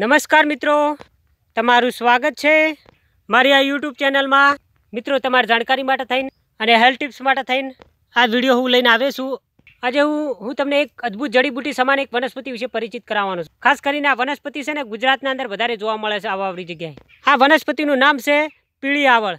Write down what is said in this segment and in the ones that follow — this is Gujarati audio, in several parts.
નમસ્કાર મિત્રો તમારું સ્વાગત છે મારી આ યુટ્યુબ ચેનલમાં મિત્રો તમારી જાણકારી માટે થઈને અને હેલ્થ ટિપ્સ માટે થઈને આ વિડીયો હું લઈને આવ્યો છું આજે હું હું તમને એક અદ્ભુત જડીબુટી સમાન એક વનસ્પતિ વિશે પરિચિત કરાવવાનો છું ખાસ કરીને આ વનસ્પતિ છે ને ગુજરાતના અંદર વધારે જોવા મળે છે આવડી જગ્યાએ આ વનસ્પતિનું નામ છે પીળી આવળ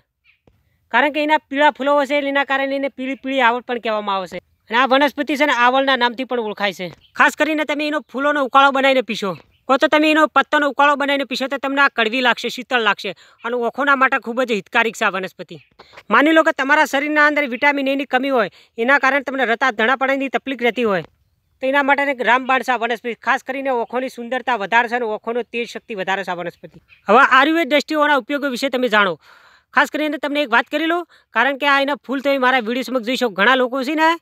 કારણ કે એના પીળા ફૂલો હશે એના કારણે એને પીળી પીળી આવળ પણ કહેવામાં આવશે અને આ વનસ્પતિ છે ને આવળના નામથી પણ ઓળખાય છે ખાસ કરીને તમે એનો ફૂલોનો ઉકાળો બનાવીને પીશો કહો તો તમે એનો પત્તાનો ઉકાળો બનાવીને પીશો તો તમને આ કડવી લાગશે શીતળ લાગશે અને ઓખોના માટે ખૂબ જ હિતકારી છે આ વનસ્પતિ માની લો કે તમારા શરીરના અંદર વિટામિન એની કમી હોય એના કારણે તમને રતા ધણાપણાની તકલીફ રહેતી હોય તો એના માટે રામબાણ છે આ વનસ્પતિ ખાસ કરીને ઓખોની સુંદરતા વધારશે અને ઓખોનો તેજ શક્તિ વધારે છે આ વનસ્પતિ હવે આયુર્વેદ દ્રષ્ટિઓના ઉપયોગો વિશે તમે જાણો ખાસ કરીને તમને એક વાત કરી લો કારણ કે આ એના ફૂલ તમે મારા વિડીયો સમક્ષ જોઈશો ઘણા લોકો છે ને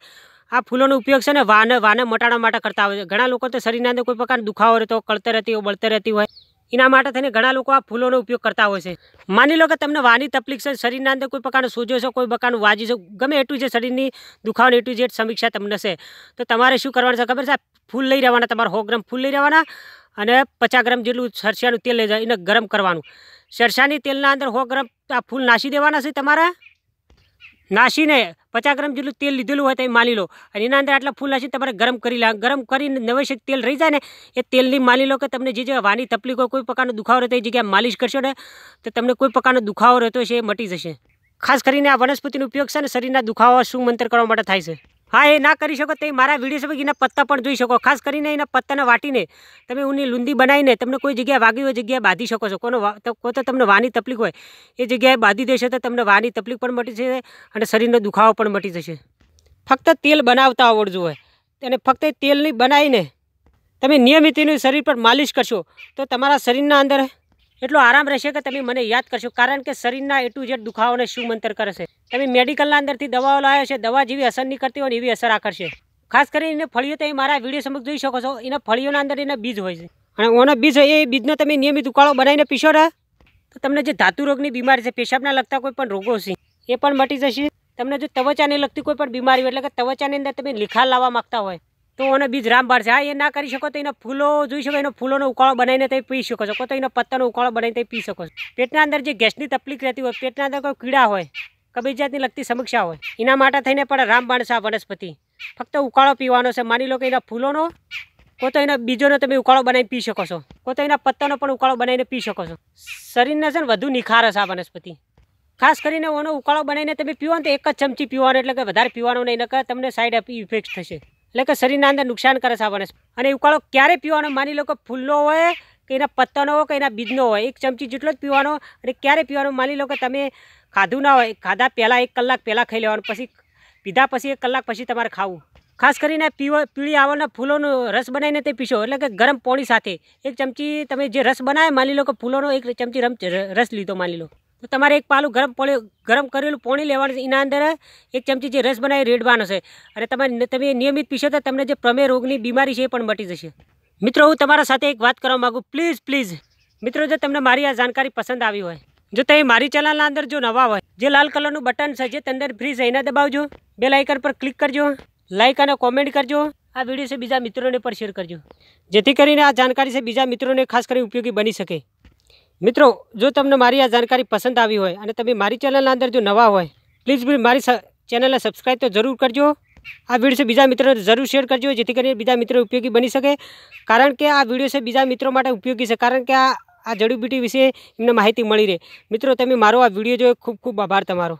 આ ફૂલોનો ઉપયોગ છે ને વાને વાને મટાડવા માટે કરતા હોય છે ઘણા લોકો તો શરીરના અંદર કોઈ પ્રકારનો દુખાવો રહેતો કળતર રહેતી હોય બળતર રહેતી હોય એના માટે થઈને ઘણા લોકો આ ફૂલોનો ઉપયોગ કરતા હોય છે માની લો કે તમને વાની તકલીફ છે શરીરના અંદર કોઈ પ્રકારનો સોજો છે કોઈ પ્રકારનું વાજી છે ગમે એટલું જે શરીરની દુખાવાની એટલું જે સમીક્ષા તમને છે તો તમારે શું કરવાનું છે ખબર છે ફૂલ લઈ રહેવાના તમારે સો ગ્રામ ફૂલ લઈ રહેવાના અને પચાસ ગ્રામ જેટલું સરસાનું તેલ લઈ જાય એને ગરમ કરવાનું સરસાની તેલના અંદર સો ગ્રામ આ ફૂલ નાસી દેવાના છે તમારા નાસીને પચાસ ગ્રામ જેટલું તેલ લીધેલું હોય તો એ માની લો અને એના અંદર આટલા ફૂલ નાસી તમારે ગરમ કરી લા ગરમ કરીને નવેસર તેલ રહી જાય ને એ તેલની માની લો કે તમને જે જે વાની તકલીફ કોઈ પ્રકારનો દુખાવો રહેતો એ જગ્યાએ માલિશ કરશો ને તો તમને કોઈ પ્રકારનો દુખાવો રહેતો છે એ મટી જશે ખાસ કરીને આ વનસ્પતિનો ઉપયોગ છે ને શરીરના દુખાવા શું મંતર કરવા માટે થાય છે હા એ ના કરી શકો તે મારા વિડીયો છે એના પત્તા પણ જોઈ શકો ખાસ કરીને એના પત્તાને વાટીને તમે ઊની લૂંદી બનાવીને તમને કોઈ જગ્યાએ વાગી હોય જગ્યાએ બાંધી શકો છો કોનો કોઈ તો તમને વાની તકલીફ હોય એ જગ્યાએ બાંધી દેશે તો તમને વાની તકલીફ પણ મટી જશે અને શરીરનો દુખાવો પણ મટી જશે ફક્ત તેલ બનાવતા આવડતું હોય અને ફક્ત તેલની બનાવીને તમે નિયમિત શરીર પર માલિશ કરશો તો તમારા શરીરના અંદર એટલો આરામ રહેશે કે તમે મને યાદ કરશો કારણ કે શરીરના એ ટુ જેડ દુખાવાને શું મંતર કરે છે તમે મેડિકલના અંદરથી દવાઓ લાવ્યો છે દવા જેવી અસર નહીં કરતી હોય ને એવી અસર આકરશે ખાસ કરીને ફળીઓ તમે મારા વિડીયો સમક્ષ જોઈ શકો છો એના ફળીઓના અંદર એના બીજ હોય છે અને ઓનો બીજ હોય એ બીજનો તમે નિયમિત ઉકાળો બનાવીને પીશો ને તો તમને જે ધાતુ રોગની બીમારી છે પેશાબના લગતા કોઈ પણ રોગો છે એ પણ મટી જશે તમને જો ત્વચાને લગતી કોઈ પણ બીમારી હોય એટલે કે ત્વચાની અંદર તમે લિખાણ લાવવા માગતા હોય તો એને બીજ રામબાર છે આ એ ના કરી શકો તો એના ફૂલો જોઈ શકો એનો ફૂલોનો ઉકાળો બનાવીને તમે પી શકો છો તો એનો પત્તાનો ઉકાળો બનાવીને તમે પી શકો છો પેટના અંદર જે ગેસની તકલીફ રહેતી હોય પેટના અંદર કોઈ કીડા હોય કબીર જાતની લગતી સમસ્યા હોય એના માટે થઈને પણ રામબાણ છે આ વનસ્પતિ ફક્ત ઉકાળો પીવાનો છે માની લો કે એના ફૂલોનો કો તો એના બીજોનો તમે ઉકાળો બનાવીને પી શકો છો કો તો એના પત્તાનો પણ ઉકાળો બનાવીને પી શકો છો શરીરને છે ને વધુ નિખાર હશે આ વનસ્પતિ ખાસ કરીને ઓનો ઉકાળો બનાવીને તમે પીવો તો એક જ ચમચી પીવાનો એટલે કે વધારે પીવાનો નહીં નકર તમને સાઈડ ઇફેક્ટ થશે એટલે કે શરીરના અંદર નુકસાન કરે છે આપણને અને ઉકાળો ક્યારે પીવાનો માની લો કે ફૂલનો હોય કે એના પત્તાનો હોય કે એના બીજનો હોય એક ચમચી જેટલો જ પીવાનો અને ક્યારે પીવાનો માની લો કે તમે ખાધું ના હોય ખાધા પહેલાં એક કલાક પહેલાં ખાઈ લેવાનું પછી પીધા પછી એક કલાક પછી તમારે ખાવું ખાસ કરીને પીવો પીળી આવળના ફૂલોનો રસ બનાવીને તે પીશો એટલે કે ગરમ પોણી સાથે એક ચમચી તમે જે રસ બનાવે માની લો કે ફૂલોનો એક ચમચી રસ લીધો માની લો તો તમારે એક પાલું ગરમ ગરમ કરેલું પોણી લેવાનું છે એના અંદર એક ચમચી જે રસ બનાવી રેડવાનો છે અને તમે તમે નિયમિત પીશો તો તમને જે પ્રમેય રોગની બીમારી છે એ પણ મટી જશે મિત્રો હું તમારા સાથે એક વાત કરવા માગું પ્લીઝ પ્લીઝ મિત્રો જો તમને મારી આ જાણકારી પસંદ આવી હોય જો તમે મારી ચેનલના અંદર જો નવા હોય જે લાલ કલરનું બટન છે જે તંદર ફ્રી છે એને દબાવજો બે લાઇકન પર ક્લિક કરજો લાઇક અને કોમેન્ટ કરજો આ વિડીયો છે બીજા મિત્રોને પણ શેર કરજો જેથી કરીને આ જાણકારી છે બીજા મિત્રોને ખાસ કરી ઉપયોગી બની શકે મિત્રો જો તમને મારી આ જાણકારી પસંદ આવી હોય અને તમે મારી ચેનલના અંદર જો નવા હોય પ્લીઝ મારી ચેનલને સબસ્ક્રાઈબ તો જરૂર કરજો આ વિડીયો બીજા મિત્રોને જરૂર શેર કરજો જેથી કરીને બીજા મિત્રો ઉપયોગી બની શકે કારણ કે આ વિડીયો છે બીજા મિત્રો માટે ઉપયોગી છે કારણ કે આ આ જડીબુટી વિશે એમને માહિતી મળી રહે મિત્રો તમે મારો આ વિડીયો જોયો ખૂબ ખૂબ આભાર તમારો